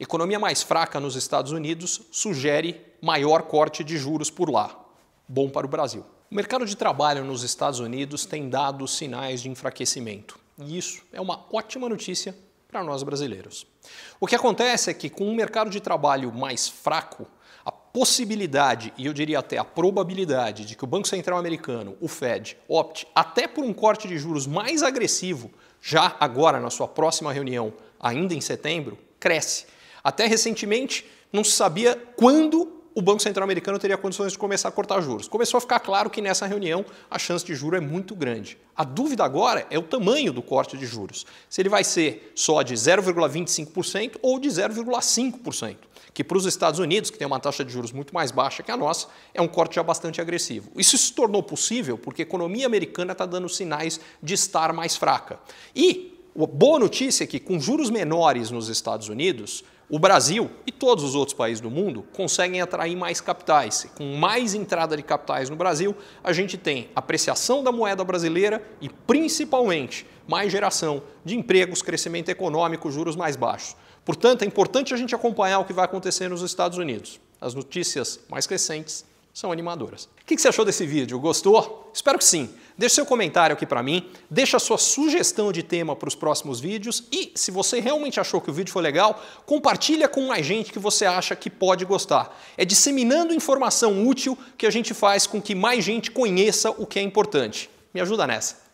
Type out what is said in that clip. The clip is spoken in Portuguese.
Economia mais fraca nos Estados Unidos sugere maior corte de juros por lá. Bom para o Brasil. O mercado de trabalho nos Estados Unidos tem dado sinais de enfraquecimento. E isso é uma ótima notícia para nós brasileiros. O que acontece é que, com um mercado de trabalho mais fraco, a possibilidade e eu diria até a probabilidade de que o Banco Central americano, o Fed, opte até por um corte de juros mais agressivo, já agora na sua próxima reunião, ainda em setembro, cresce até recentemente, não se sabia quando o Banco Central Americano teria condições de começar a cortar juros. Começou a ficar claro que nessa reunião a chance de juro é muito grande. A dúvida agora é o tamanho do corte de juros. Se ele vai ser só de 0,25% ou de 0,5%, que para os Estados Unidos, que tem uma taxa de juros muito mais baixa que a nossa, é um corte já bastante agressivo. Isso se tornou possível porque a economia americana está dando sinais de estar mais fraca. E a boa notícia é que com juros menores nos Estados Unidos, o Brasil e todos os outros países do mundo conseguem atrair mais capitais. Com mais entrada de capitais no Brasil, a gente tem apreciação da moeda brasileira e, principalmente, mais geração de empregos, crescimento econômico, juros mais baixos. Portanto, é importante a gente acompanhar o que vai acontecer nos Estados Unidos. As notícias mais recentes são animadoras. O que você achou desse vídeo? Gostou? Espero que sim. Deixe seu comentário aqui para mim, deixe a sua sugestão de tema para os próximos vídeos e, se você realmente achou que o vídeo foi legal, compartilha com mais gente que você acha que pode gostar. É disseminando informação útil que a gente faz com que mais gente conheça o que é importante. Me ajuda nessa.